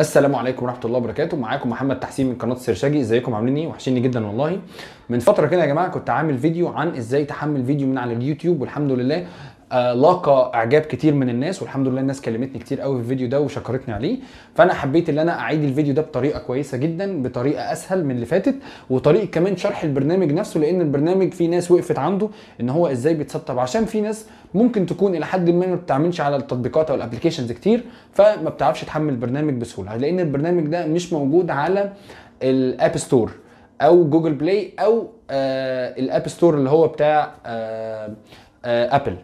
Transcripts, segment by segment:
السلام عليكم ورحمه الله وبركاته معاكم محمد تحسين من قناه سيرشاجي ازيكم عاملين ايه وحشيني جدا والله من فتره كده يا جماعه كنت عامل فيديو عن ازاي تحمل فيديو من على اليوتيوب والحمد لله آه، لاقى اعجاب كتير من الناس والحمد لله الناس كلمتني كتير قوي في الفيديو ده وشكرتني عليه فانا حبيت ان انا اعيد الفيديو ده بطريقه كويسه جدا بطريقه اسهل من اللي فاتت وطريقه كمان شرح البرنامج نفسه لان البرنامج في ناس وقفت عنده ان هو ازاي بيتسطب عشان في ناس ممكن تكون الى حد ما ما بتعملش على التطبيقات او الابلكيشنز كتير فما بتعرفش تحمل البرنامج بسهوله لان البرنامج ده مش موجود على الاب ستور او جوجل بلاي او آه الاب ستور اللي هو بتاع آه آه ابل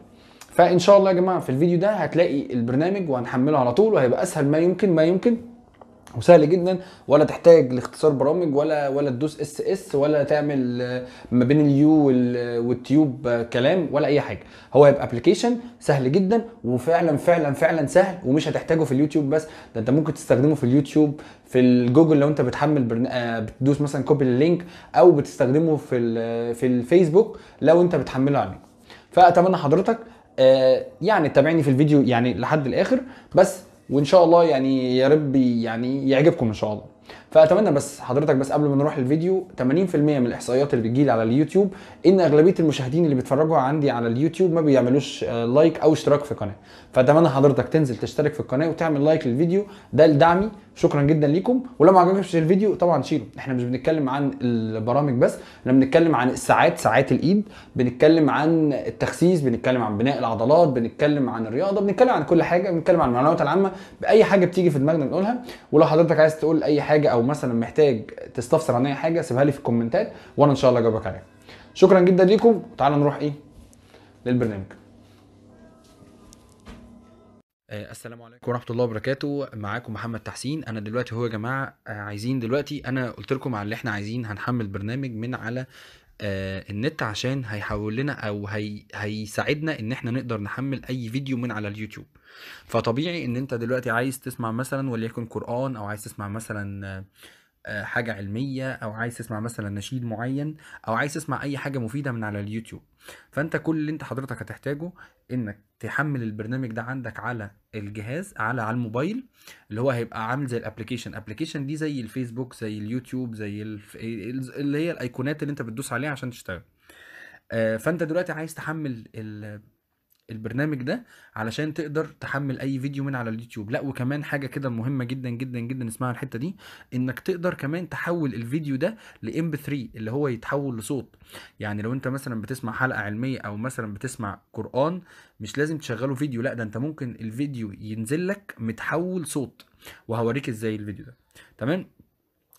فان شاء الله يا جماعه في الفيديو ده هتلاقي البرنامج وهنحمله على طول وهيبقى اسهل ما يمكن ما يمكن وسهل جدا ولا تحتاج لاختصار برامج ولا ولا تدوس اس اس ولا تعمل ما بين اليو والتيوب كلام ولا اي حاجه هو هيبقى ابلكيشن سهل جدا وفعلا فعلا فعلا سهل ومش هتحتاجه في اليوتيوب بس ده انت ممكن تستخدمه في اليوتيوب في الجوجل لو انت بتحمل برنا... آه، بتدوس مثلا كوبي اللينك او بتستخدمه في في الفيسبوك لو انت بتحمله عليه فاتمنى حضرتك آه، يعني تابعيني في الفيديو يعني لحد الاخر بس وان شاء الله يعني يا رب يعني يعجبكم ان شاء الله فاتمنى بس حضرتك بس قبل ما نروح الفيديو 80% من الاحصائيات اللي بتجيلي على اليوتيوب ان اغلبيه المشاهدين اللي بيتفرجوا عندي على اليوتيوب ما بيعملوش آه، لايك او اشتراك في القناه فاتمنى حضرتك تنزل تشترك في القناه وتعمل لايك للفيديو ده لدعمي شكرا جدا ليكم ولو ما عجبكش الفيديو طبعا شيله احنا مش بنتكلم عن البرامج بس احنا بنتكلم عن الساعات ساعات الايد بنتكلم عن التخسيس بنتكلم عن بناء العضلات بنتكلم عن الرياضه بنتكلم عن كل حاجه بنتكلم عن المعلومات العامه باي حاجه بتيجي في دماغنا بنقولها ولو حضرتك عايز تقول اي حاجه او مثلا محتاج تستفسر عن اي حاجه سيبها لي في الكومنتات وانا ان شاء الله اجاوبك عليها شكرا جدا ليكم تعالوا نروح ايه للبرنامج آه، السلام عليكم ورحمه الله وبركاته معاكم محمد تحسين انا دلوقتي هو يا جماعه آه، عايزين دلوقتي انا قلت لكم على اللي احنا عايزين هنحمل برنامج من على آه، النت عشان هيحول لنا او هي هيساعدنا ان احنا نقدر نحمل اي فيديو من على اليوتيوب فطبيعي ان انت دلوقتي عايز تسمع مثلا وليكن قران او عايز تسمع مثلا حاجه علميه او عايز تسمع مثلا نشيد معين او عايز تسمع اي حاجه مفيده من على اليوتيوب فانت كل اللي انت حضرتك هتحتاجه انك تحمل البرنامج ده عندك على الجهاز على على الموبايل اللي هو هيبقى عامل زي الابلكيشن ابلكيشن دي زي الفيسبوك زي اليوتيوب زي الف... اللي هي الايقونات اللي انت بتدوس عليها عشان تشتغل آه، فانت دلوقتي عايز تحمل البرنامج ده علشان تقدر تحمل اي فيديو من على اليوتيوب لا وكمان حاجه كده مهمه جدا جدا جدا اسمها الحته دي انك تقدر كمان تحول الفيديو ده لام 3 اللي هو يتحول لصوت يعني لو انت مثلا بتسمع حلقه علميه او مثلا بتسمع قران مش لازم تشغله فيديو لا ده انت ممكن الفيديو ينزل لك متحول صوت وهوريك ازاي الفيديو ده تمام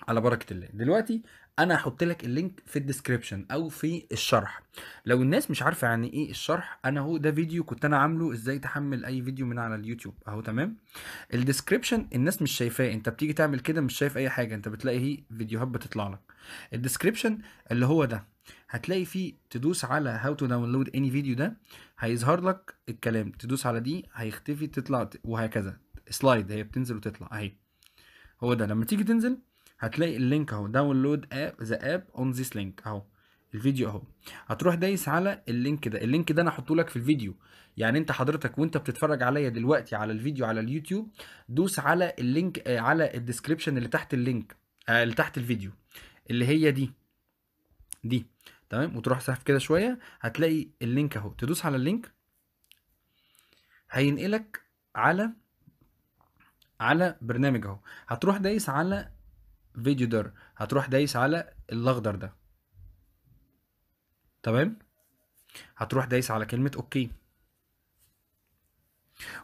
على بركه الله دلوقتي انا هحط لك اللينك في الديسكريبشن او في الشرح لو الناس مش عارفه يعني ايه الشرح انا هو ده فيديو كنت انا عامله ازاي تحمل اي فيديو من على اليوتيوب اهو تمام الديسكريبشن الناس مش شايفاه انت بتيجي تعمل كده مش شايف اي حاجه انت بتلاقي هي فيديوهات بتطلع لك الديسكريبشن اللي هو ده هتلاقي فيه تدوس على هاو تو داونلود اني فيديو ده هيظهر لك الكلام تدوس على دي هيختفي تطلع وهكذا سلايد هي بتنزل وتطلع اهي هو ده لما تيجي تنزل هتلاقي اللينك اهو داونلود اب ذا اب اون ذيس لينك اهو الفيديو اهو هتروح دايس على اللينك ده اللينك ده انا هحطه لك في الفيديو يعني انت حضرتك وانت بتتفرج عليا دلوقتي على الفيديو على اليوتيوب دوس على اللينك آه على الديسكريبشن اللي تحت اللينك آه اللي تحت الفيديو اللي هي دي دي تمام وتروح سحب كده شويه هتلاقي اللينك اهو تدوس على اللينك هينقلك على على برنامج اهو هتروح دايس على فيديو در هتروح دايس على الاخضر ده تمام هتروح دايس على كلمه اوكي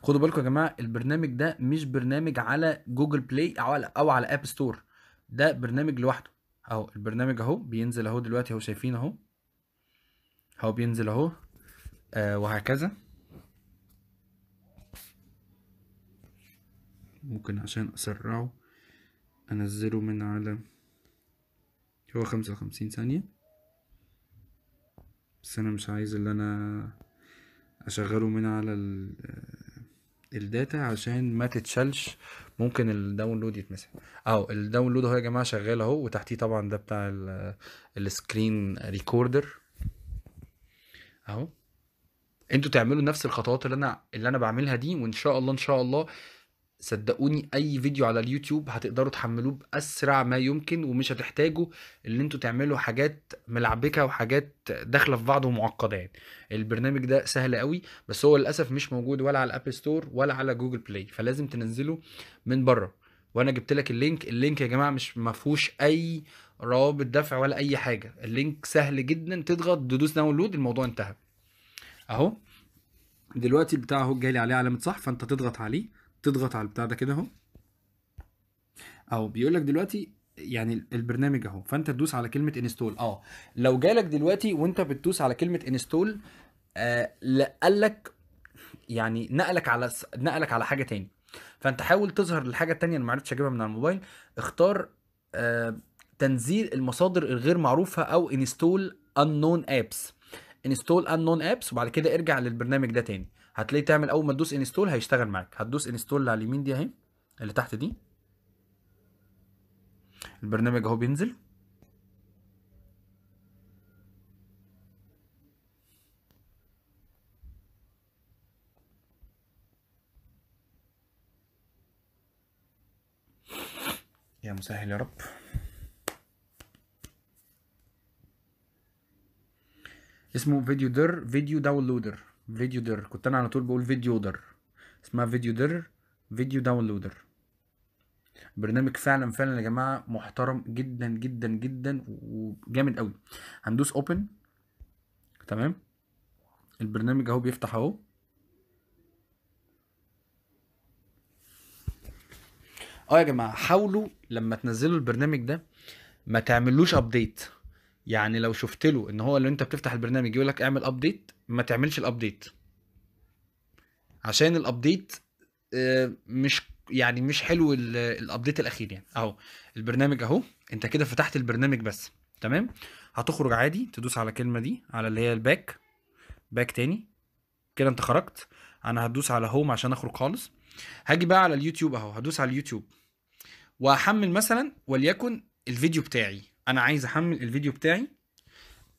خدوا بالكم يا جماعه البرنامج ده مش برنامج على جوجل بلاي او على او على اب ستور ده برنامج لوحده اهو البرنامج اهو بينزل اهو دلوقتي اهو شايفين اهو اهو بينزل اهو آه وهكذا ممكن عشان اسرعه انزله من على هو خمسة وخمسين ثانية بس انا مش عايز اللي انا اشغله من على ال آه، الداتا عشان ما تتشالش ممكن الداونلود يتمسح اهو الداونلود اهو يا جماعه شغال اهو وتحتيه طبعا ده بتاع آه، السكرين ريكوردر اهو انتوا تعملوا نفس الخطوات اللي انا اللي انا بعملها دي وان شاء الله ان شاء الله صدقوني اي فيديو على اليوتيوب هتقدروا تحملوه باسرع ما يمكن ومش هتحتاجوا ان انتوا تعملوا حاجات ملعبكه وحاجات داخله في بعض ومعقده يعني البرنامج ده سهل قوي بس هو للاسف مش موجود ولا على الاب ستور ولا على جوجل بلاي فلازم تنزله من بره وانا جبت لك اللينك اللينك يا جماعه مش ما فيهوش اي روابط دفع ولا اي حاجه اللينك سهل جدا تضغط تدوس داونلود الموضوع انتهى اهو دلوقتي بتاعه اهو جاي لي عليه علامه صح فانت تضغط عليه تضغط على البتاع ده كده اهو اهو بيقول لك دلوقتي يعني البرنامج اهو فانت تدوس على كلمه انستول اه لو جالك دلوقتي وانت بتدوس على كلمه انستول آه قال لك يعني نقلك على نقلك على حاجه تاني فانت حاول تظهر الحاجه التانيه اللي ما عرفتش اجيبها من على الموبايل اختار آه تنزيل المصادر الغير معروفه او انستول انون ابس انستول انون ابس وبعد كده ارجع للبرنامج ده تاني هتلاقي تعمل اول ما تدوس انستول هيشتغل معاك هتدوس انستول اللي على اليمين دي اهي اللي تحت دي البرنامج اهو بينزل يا مسهل يا رب اسمه فيديو در فيديو داونلودر فيديو در كنت انا على طول بقول فيديو در اسمها فيديو در فيديو داونلودر برنامج فعلا فعلا يا جماعه محترم جدا جدا جدا وجامد قوي هندوس اوبن تمام البرنامج اهو بيفتح اهو اه يا جماعه حاولوا لما تنزلوا البرنامج ده ما تعملوش ابديت يعني لو شفت له ان هو اللي انت بتفتح البرنامج يقول لك اعمل ابديت ما تعملش الابديت عشان الابديت آه، مش يعني مش حلو الابديت الاخير يعني اهو البرنامج اهو انت كده فتحت البرنامج بس تمام هتخرج عادي تدوس على الكلمه دي على اللي هي الباك باك تاني كده انت خرجت انا هدوس على هوم عشان اخرج خالص هاجي بقى على اليوتيوب اهو هدوس على اليوتيوب وهحمل مثلا وليكن الفيديو بتاعي انا عايز احمل الفيديو بتاعي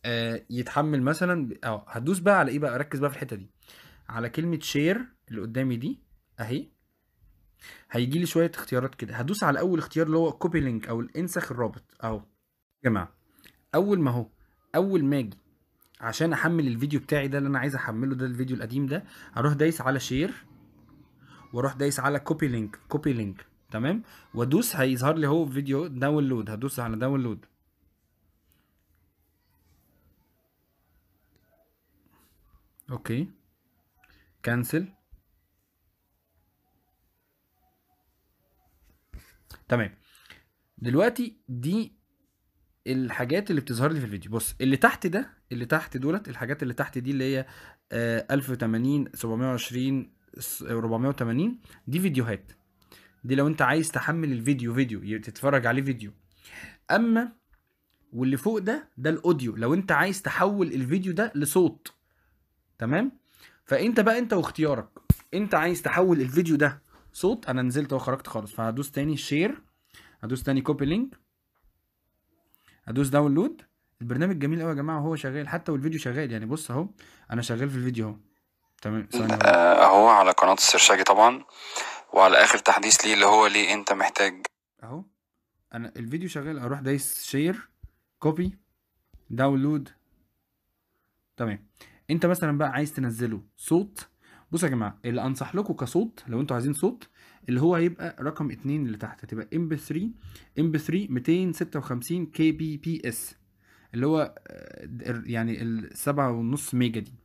آه، يتحمل مثلا اه هتدوس بقى على ايه بقى ركز بقى في الحته دي على كلمه شير اللي قدامي دي اهي هيجي لي شويه اختيارات كده هدوس على اول اختيار اللي هو كوبي لينك او انسخ الرابط اهو يا جماعه اول ما هو اول ما اجي عشان احمل الفيديو بتاعي ده اللي انا عايز احمله ده الفيديو القديم ده هروح دايس على شير واروح دايس على كوبي لينك كوبي لينك تمام وادوس هيظهر لي اهو فيديو داونلود هدوس على داونلود اوكي كانسل تمام دلوقتي دي الحاجات اللي بتظهر لي في الفيديو بص اللي تحت ده اللي تحت دولت الحاجات اللي تحت دي اللي هي 1080 720 480 دي فيديوهات دي لو انت عايز تحمل الفيديو فيديو تتفرج عليه فيديو اما واللي فوق ده ده الاوديو لو انت عايز تحول الفيديو ده لصوت تمام فانت بقى انت واختيارك انت عايز تحول الفيديو ده صوت انا نزلت وخرجت خالص فهدوس تاني شير هدوس تاني كوبي لينك هدوس داونلود البرنامج جميل قوي يا جماعه وهو شغال حتى والفيديو شغال يعني بص اهو انا شغال في الفيديو اهو تمام آه، اهو على قناه السرشاجي طبعا وعلى اخر تحديث ليه اللي هو ليه انت محتاج اهو انا الفيديو شغال اروح دايس شير كوبي داونلود تمام انت مثلا بقى عايز تنزله صوت بصوا يا جماعه اللي انصح لكم كصوت لو انتوا عايزين صوت اللي هو هيبقى رقم 2 اللي تحت هتبقى ام بي 3 ام بي 3 256 كي بي بي اس اللي هو آه، يعني ال 7.5 ميجا دي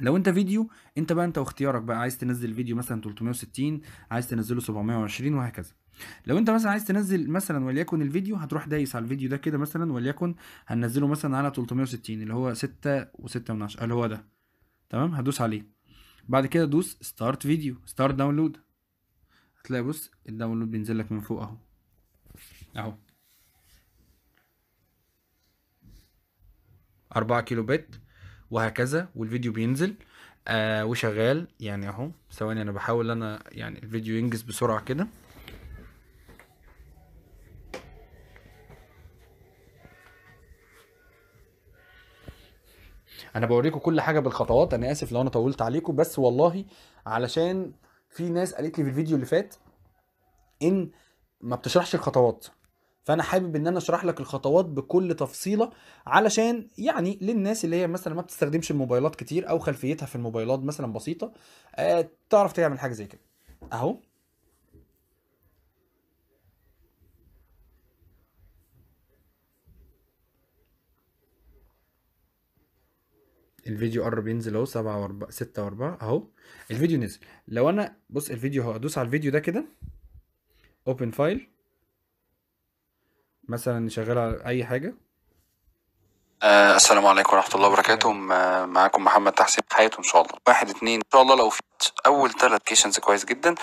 لو انت فيديو انت بقى انت واختيارك بقى عايز تنزل فيديو مثلا 360 عايز تنزله 720 وهكذا لو انت مثلا عايز تنزل مثلا وليكن الفيديو هتروح دايس على الفيديو ده كده مثلا وليكن هنزله مثلا على 360 اللي هو 6 و6 من 10 اللي هو ده تمام هدوس عليه بعد كده دوس ستارت فيديو ستارت داونلود هتلاقي بص الداونلود بينزل لك من فوق اهو اهو 4 كيلو بت وهكذا والفيديو بينزل آه وشغال يعني اهو ثواني انا بحاول انا يعني الفيديو ينجز بسرعه كده انا بوريكم كل حاجه بالخطوات انا اسف لو انا طولت عليكم بس والله علشان في ناس قالت لي في الفيديو اللي فات ان ما بتشرحش الخطوات فانا حابب ان انا اشرح لك الخطوات بكل تفصيله علشان يعني للناس اللي هي مثلا ما بتستخدمش الموبايلات كتير او خلفيتها في الموبايلات مثلا بسيطه آه، تعرف تعمل حاجه زي كده اهو الفيديو قرب ينزل اهو سبعة واربعة ستة واربعة اهو الفيديو نزل لو انا بص الفيديو اهو ادوس على الفيديو ده كده اوبن فايل مثلا على اي حاجه آه السلام عليكم ورحمه الله وبركاته آه، معاكم محمد تحسين حياته ان شاء الله واحد اتنين ان شاء الله لو في اول ثلاث كيشنز كويس جدا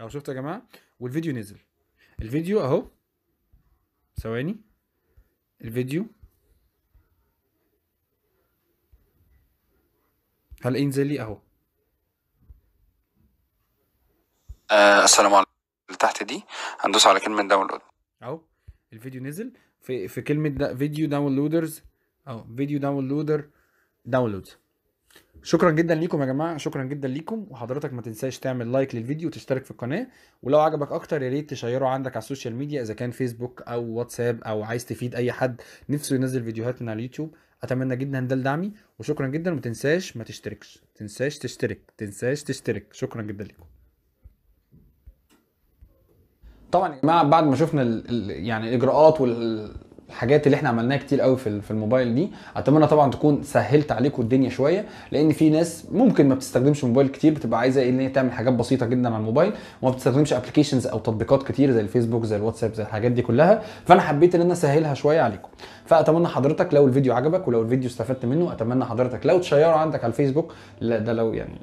اهو شفتوا يا جماعه والفيديو نزل الفيديو اهو ثواني الفيديو هل انزل لي اهو آه السلام عليكم اللي تحت دي هندوس على كلمه داونلود اهو الفيديو نزل في في كلمه دا فيديو داونلودرز او فيديو داونلودر داونلودز شكرا جدا ليكم يا جماعه شكرا جدا ليكم وحضرتك ما تنساش تعمل لايك للفيديو وتشترك في القناه ولو عجبك اكتر يا ريت تشيره عندك على السوشيال ميديا اذا كان فيسبوك او واتساب او عايز تفيد اي حد نفسه ينزل فيديوهات من على اليوتيوب اتمنى جدا ده لدعمي وشكرا جدا وما تنساش ما تشتركش تنساش تشترك تنساش تشترك شكرا جدا ليكم طبعا يا جماعه بعد ما شفنا الـ الـ يعني الاجراءات والحاجات اللي احنا عملناها كتير قوي في, في الموبايل دي اتمنى طبعا تكون سهلت عليكم الدنيا شويه لان في ناس ممكن ما بتستخدمش موبايل كتير بتبقى عايزه ان هي تعمل حاجات بسيطه جدا على الموبايل وما بتستخدمش ابلكيشنز او تطبيقات كتير زي الفيسبوك زي الواتساب زي الحاجات دي كلها فانا حبيت ان انا اسهلها شويه عليكم فاتمنى حضرتك لو الفيديو عجبك ولو الفيديو استفدت منه اتمنى حضرتك لو تشيره عندك على الفيسبوك لا ده لو يعني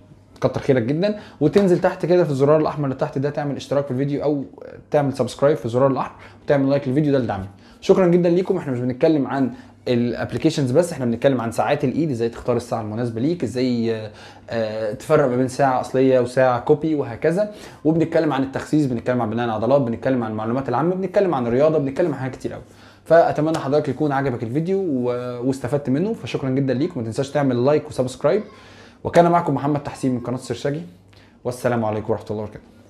كتر خيرك جدا وتنزل تحت كده في الزرار الاحمر اللي تحت ده تعمل اشتراك في الفيديو او تعمل سبسكرايب في الزرار الاحمر وتعمل لايك للفيديو ده لدعمي شكرا جدا ليكم احنا مش بنتكلم عن الابلكيشنز بس احنا بنتكلم عن ساعات الايد ازاي تختار الساعه المناسبه ليك ازاي آه، تفرق ما بين ساعه اصليه وساعه كوبي وهكذا وبنتكلم عن التخسيس بنتكلم عن بناء العضلات بنتكلم عن المعلومات العامه بنتكلم عن الرياضه بنتكلم عن حاجات كتير قوي فاتمنى حضرتك يكون عجبك الفيديو واستفدت منه فشكرا جدا ليك ما تنساش تعمل لايك وسبسكرايب وكان معكم محمد تحسين من قناه سرشجي والسلام عليكم ورحمه الله وبركاته